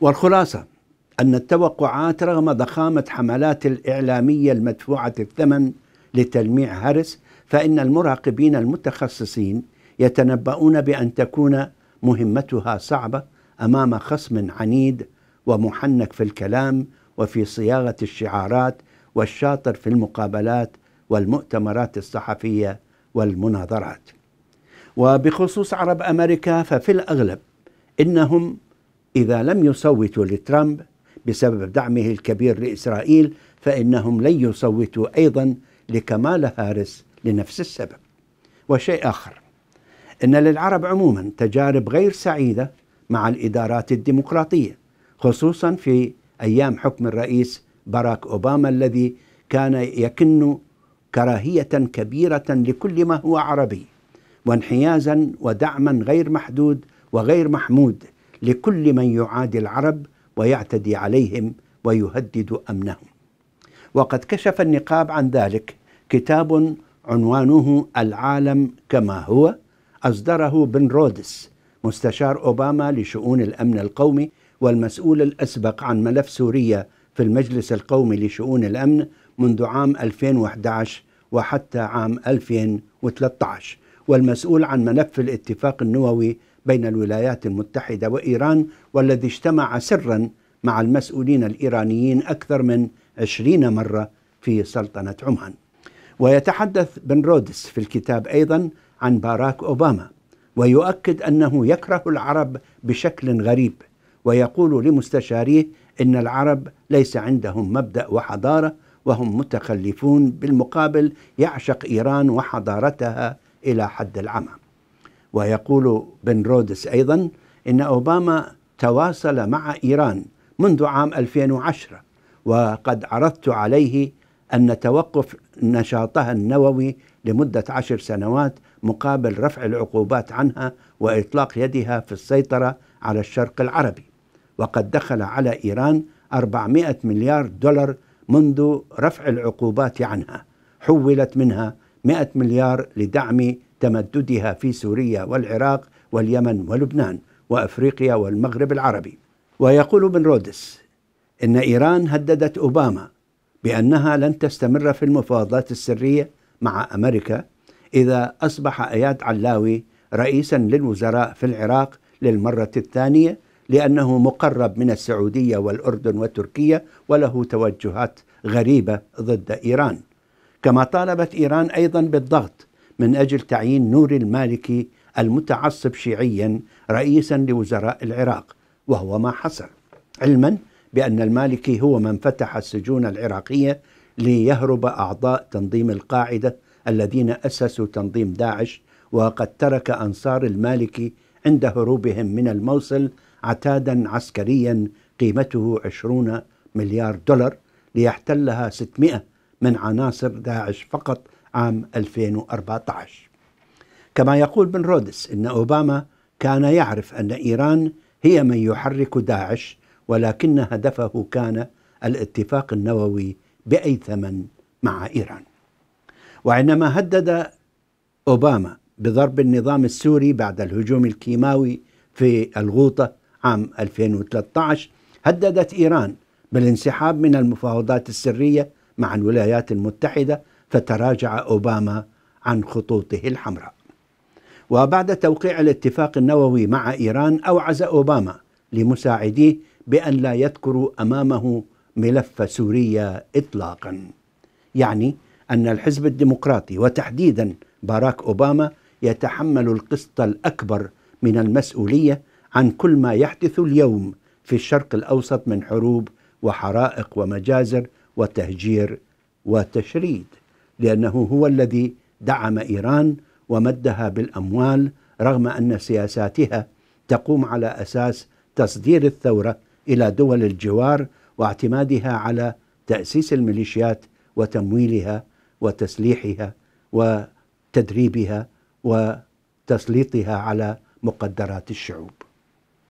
والخلاصه ان التوقعات رغم ضخامه حملات الاعلاميه المدفوعه الثمن لتلميع هارس فان المراقبين المتخصصين يتنبؤون بان تكون مهمتها صعبه امام خصم عنيد ومحنك في الكلام وفي صياغه الشعارات والشاطر في المقابلات والمؤتمرات الصحفيه والمناظرات وبخصوص عرب امريكا ففي الاغلب انهم إذا لم يصوتوا لترامب بسبب دعمه الكبير لإسرائيل فإنهم لن يصوتوا أيضا لكمال هارس لنفس السبب وشيء آخر إن للعرب عموما تجارب غير سعيدة مع الإدارات الديمقراطية خصوصا في أيام حكم الرئيس باراك أوباما الذي كان يكن كراهية كبيرة لكل ما هو عربي وانحيازا ودعما غير محدود وغير محمود لكل من يعادي العرب ويعتدي عليهم ويهدد امنهم. وقد كشف النقاب عن ذلك كتاب عنوانه العالم كما هو اصدره بن رودس مستشار اوباما لشؤون الامن القومي والمسؤول الاسبق عن ملف سوريا في المجلس القومي لشؤون الامن منذ عام 2011 وحتى عام 2013 والمسؤول عن ملف الاتفاق النووي بين الولايات المتحدة وإيران والذي اجتمع سرا مع المسؤولين الإيرانيين أكثر من 20 مرة في سلطنة عمان ويتحدث بن رودس في الكتاب أيضا عن باراك أوباما ويؤكد أنه يكره العرب بشكل غريب ويقول لمستشاريه إن العرب ليس عندهم مبدأ وحضارة وهم متخلفون بالمقابل يعشق إيران وحضارتها إلى حد العمى ويقول بن رودس أيضا إن أوباما تواصل مع إيران منذ عام 2010 وقد عرضت عليه أن توقف نشاطها النووي لمدة عشر سنوات مقابل رفع العقوبات عنها وإطلاق يدها في السيطرة على الشرق العربي وقد دخل على إيران 400 مليار دولار منذ رفع العقوبات عنها حولت منها 100 مليار لدعم تمددها في سوريا والعراق واليمن ولبنان وافريقيا والمغرب العربي. ويقول بن رودس ان ايران هددت اوباما بانها لن تستمر في المفاوضات السريه مع امريكا اذا اصبح اياد علاوي رئيسا للوزراء في العراق للمره الثانيه لانه مقرب من السعوديه والاردن وتركيا وله توجهات غريبه ضد ايران. كما طالبت ايران ايضا بالضغط من أجل تعيين نور المالكي المتعصب شيعيا رئيسا لوزراء العراق وهو ما حصل علما بأن المالكي هو من فتح السجون العراقية ليهرب أعضاء تنظيم القاعدة الذين أسسوا تنظيم داعش وقد ترك أنصار المالكي عند هروبهم من الموصل عتادا عسكريا قيمته 20 مليار دولار ليحتلها 600 من عناصر داعش فقط عام 2014 كما يقول بن رودس إن أوباما كان يعرف أن إيران هي من يحرك داعش ولكن هدفه كان الاتفاق النووي بأي ثمن مع إيران وعندما هدد أوباما بضرب النظام السوري بعد الهجوم الكيماوي في الغوطة عام 2013 هددت إيران بالانسحاب من المفاوضات السرية مع الولايات المتحدة فتراجع أوباما عن خطوطه الحمراء وبعد توقيع الاتفاق النووي مع إيران أوعز أوباما لمساعديه بأن لا يذكروا أمامه ملف سوريا إطلاقا يعني أن الحزب الديمقراطي وتحديدا باراك أوباما يتحمل القسط الأكبر من المسؤولية عن كل ما يحدث اليوم في الشرق الأوسط من حروب وحرائق ومجازر وتهجير وتشريد لأنه هو الذي دعم إيران ومدها بالأموال رغم أن سياساتها تقوم على أساس تصدير الثورة إلى دول الجوار واعتمادها على تأسيس الميليشيات وتمويلها وتسليحها وتدريبها وتسليطها على مقدرات الشعوب